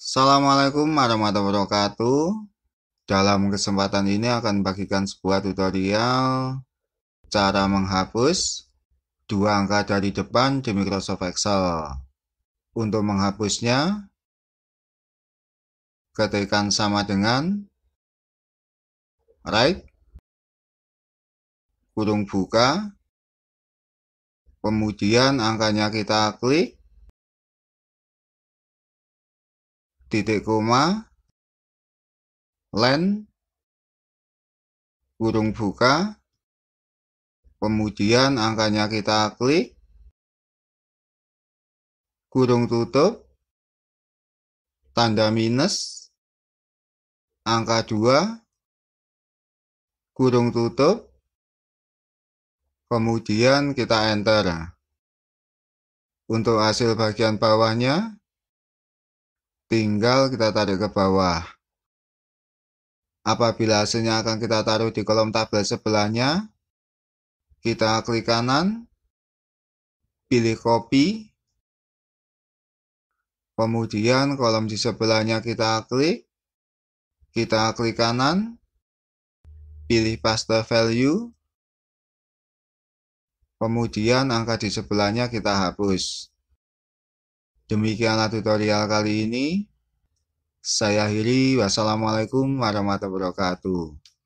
Assalamualaikum warahmatullahi wabarakatuh Dalam kesempatan ini akan bagikan sebuah tutorial Cara menghapus dua angka dari depan di Microsoft Excel Untuk menghapusnya Ketikan sama dengan Right Kurung buka Kemudian angkanya kita klik titik koma len kurung buka kemudian angkanya kita klik kurung tutup tanda minus angka 2 kurung tutup kemudian kita enter untuk hasil bagian bawahnya Tinggal kita tarik ke bawah. Apabila hasilnya akan kita taruh di kolom tabel sebelahnya, kita klik kanan, pilih copy, kemudian kolom di sebelahnya kita klik, kita klik kanan, pilih paste value, kemudian angka di sebelahnya kita hapus. Demikianlah tutorial kali ini. Saya akhiri. Wassalamualaikum warahmatullahi wabarakatuh.